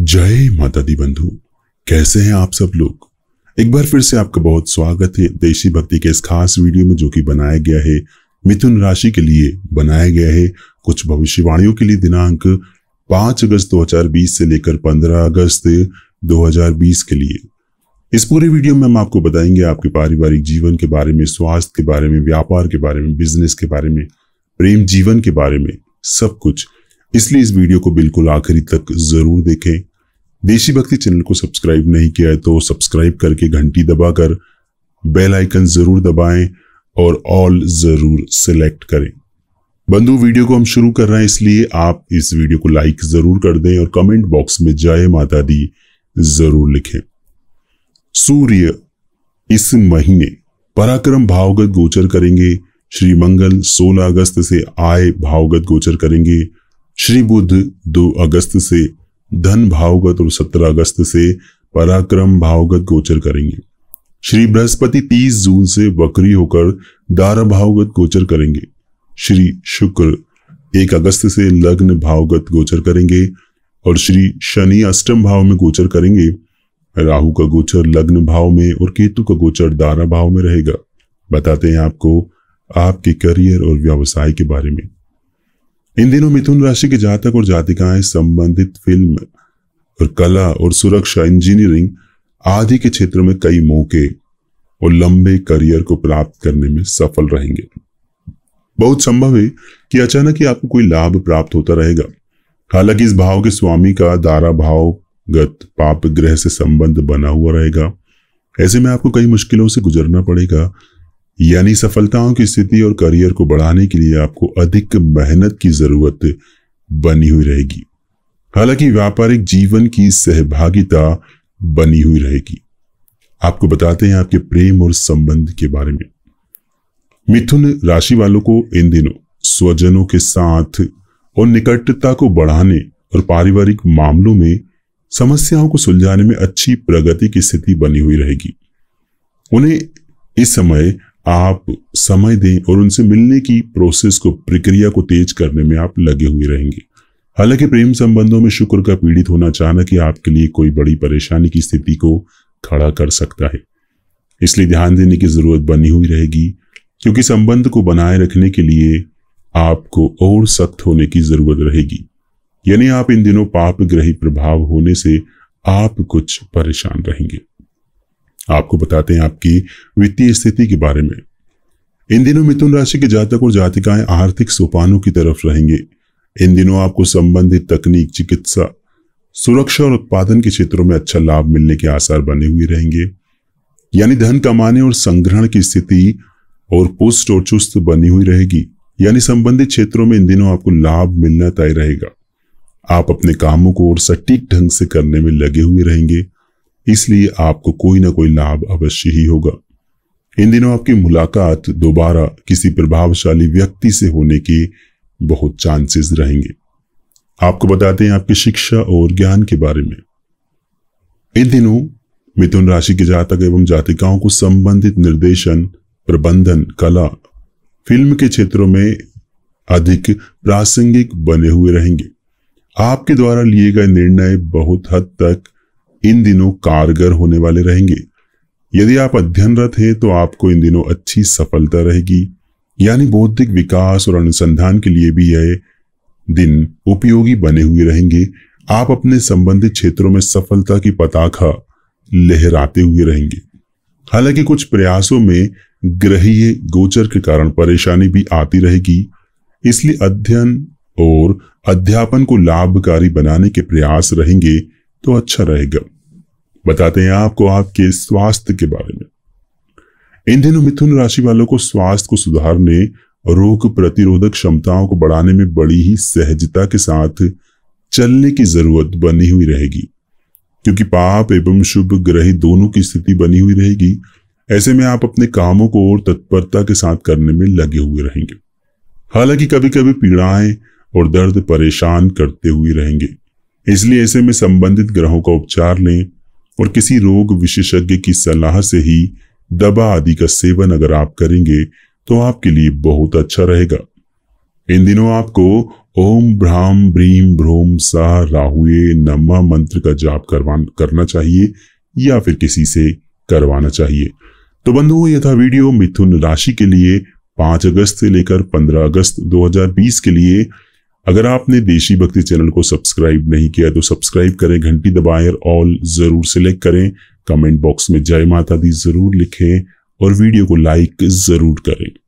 जय माता दी बंधु कैसे हैं आप सब लोग एक बार फिर से आपका बहुत स्वागत है देशी भक्ति के इस खास वीडियो में जो कि बनाया गया है मिथुन राशि के लिए बनाया गया है कुछ भविष्यवाणियों के लिए दिनांक 5 अगस्त 2020 से लेकर 15 अगस्त 2020 के लिए इस पूरे वीडियो में हम आपको बताएंगे आपके पारिवारिक जीवन के बारे में स्वास्थ्य के बारे में व्यापार के बारे में बिजनेस के बारे में प्रेम जीवन के बारे में सब कुछ इसलिए इस वीडियो को बिल्कुल आखिरी तक जरूर देखें देशी भक्ति चैनल को सब्सक्राइब नहीं किया है तो सब्सक्राइब करके घंटी दबाकर बेल आइकन जरूर दबाएं और ऑल जरूर सिलेक्ट करें बंधु वीडियो को हम शुरू कर रहे हैं इसलिए आप इस वीडियो को लाइक जरूर कर दें और कमेंट बॉक्स में जय माता दी जरूर लिखें सूर्य इस महीने पराक्रम भावगत गोचर करेंगे श्री मंगल 16 अगस्त से आय भावगत गोचर करेंगे श्री बुद्ध 2 अगस्त से धन भावगत और 17 अगस्त से पराक्रम भावगत गोचर करेंगे श्री बृहस्पति 30 जून से वक्री होकर दारा भावगत गोचर करेंगे श्री शुक्र 1 अगस्त से लग्न भावगत गोचर करेंगे और श्री शनि अष्टम भाव में गोचर करेंगे राहु का गोचर लग्न भाव में और केतु का गोचर दारा भाव में रहेगा बताते हैं आपको आपके करियर और व्यवसाय के बारे में इन दिनों मिथुन राशि के जातक और जातिकाएं संबंधित फिल्म और कला और सुरक्षा इंजीनियरिंग आदि के क्षेत्र में कई मौके और लंबे करियर को प्राप्त करने में सफल रहेंगे बहुत संभव है कि अचानक ही आपको कोई लाभ प्राप्त होता रहेगा हालांकि इस भाव के स्वामी का दारा भाव गत पाप ग्रह से संबंध बना हुआ रहेगा ऐसे में आपको कई मुश्किलों से गुजरना पड़ेगा यानी सफलताओं की स्थिति और करियर को बढ़ाने के लिए आपको अधिक मेहनत की जरूरत बनी हुई रहेगी हालांकि व्यापारिक जीवन की सहभागिता बनी हुई रहेगी आपको बताते हैं आपके प्रेम और संबंध के बारे में मिथुन राशि वालों को इन दिनों स्वजनों के साथ और निकटता को बढ़ाने और पारिवारिक मामलों में समस्याओं को सुलझाने में अच्छी प्रगति की स्थिति बनी हुई रहेगी उन्हें इस समय आप समय दें और उनसे मिलने की प्रोसेस को प्रक्रिया को तेज करने में आप लगे हुए रहेंगे हालांकि प्रेम संबंधों में शुक्र का पीड़ित होना अचानक ही आपके लिए कोई बड़ी परेशानी की स्थिति को खड़ा कर सकता है इसलिए ध्यान देने की जरूरत बनी हुई रहेगी क्योंकि संबंध को बनाए रखने के लिए आपको और सख्त होने की जरूरत रहेगी यानी आप इन दिनों पाप ग्रही प्रभाव होने से आप कुछ परेशान रहेंगे आपको बताते हैं आपकी वित्तीय स्थिति के बारे में इन दिनों मिथुन राशि के जातक और जातिकाएं आर्थिक सोपानों की तरफ रहेंगे इन दिनों आपको संबंधित तकनीक चिकित्सा सुरक्षा और उत्पादन के क्षेत्रों में अच्छा लाभ मिलने के आसार बने हुए रहेंगे यानी धन कमाने और संग्रहण की स्थिति और पुष्ट और चुस्त बनी हुई रहेगी यानी संबंधित क्षेत्रों में इन दिनों आपको लाभ मिलना तय रहेगा आप अपने कामों को और सटीक ढंग से करने में लगे हुए रहेंगे इसलिए आपको कोई ना कोई लाभ अवश्य ही होगा इन दिनों आपकी मुलाकात दोबारा किसी प्रभावशाली व्यक्ति से होने के बहुत चांसेस रहेंगे आपको बताते हैं आपकी शिक्षा और ज्ञान के बारे में इन दिनों मिथुन राशि के जातक एवं जातिकाओं को संबंधित निर्देशन प्रबंधन कला फिल्म के क्षेत्रों में अधिक प्रासंगिक बने हुए रहेंगे आपके द्वारा लिए गए निर्णय बहुत हद तक इन दिनों कारगर होने वाले रहेंगे यदि आप अध्ययनरत हैं तो आपको इन दिनों अच्छी सफलता रहेगी यानी बौद्धिक विकास और अनुसंधान के लिए भी यह दिन उपयोगी बने हुए रहेंगे आप अपने संबंधित क्षेत्रों में सफलता की पताखा लहराते हुए रहेंगे हालांकि कुछ प्रयासों में ग्रहीय गोचर के कारण परेशानी भी आती रहेगी इसलिए अध्ययन और अध्यापन को लाभकारी बनाने के प्रयास रहेंगे तो अच्छा रहेगा बताते हैं आपको आपके स्वास्थ्य के बारे में इन दिनों मिथुन राशि वालों को स्वास्थ्य को सुधारने रोग प्रतिरोधक क्षमताओं को बढ़ाने में बड़ी ही सहजता के साथ चलने की जरूरत बनी हुई रहेगी क्योंकि पाप एवं शुभ ग्रह दोनों की स्थिति बनी हुई रहेगी ऐसे में आप अपने कामों को और तत्परता के साथ करने में लगे हुए रहेंगे हालांकि कभी कभी पीड़ाएं और दर्द परेशान करते हुए रहेंगे इसलिए ऐसे में संबंधित ग्रहों का उपचार लें और किसी रोग विशेषज्ञ की सलाह से ही दवा आदि का सेवन अगर आप करेंगे तो आपके लिए बहुत अच्छा रहेगा इन दिनों आपको ओम भ्राम भ्रीम भ्रोम सा राहुए नमः मंत्र का जाप करवा करना चाहिए या फिर किसी से करवाना चाहिए तो बंधुओं यह था वीडियो मिथुन राशि के लिए 5 अगस्त से लेकर 15 अगस्त 2020 के लिए अगर आपने देशी भक्ति चैनल को सब्सक्राइब नहीं किया तो सब्सक्राइब करें घंटी दबाएं और ऑल जरूर सेलेक्ट करें कमेंट बॉक्स में जय माता दी जरूर लिखें और वीडियो को लाइक जरूर करें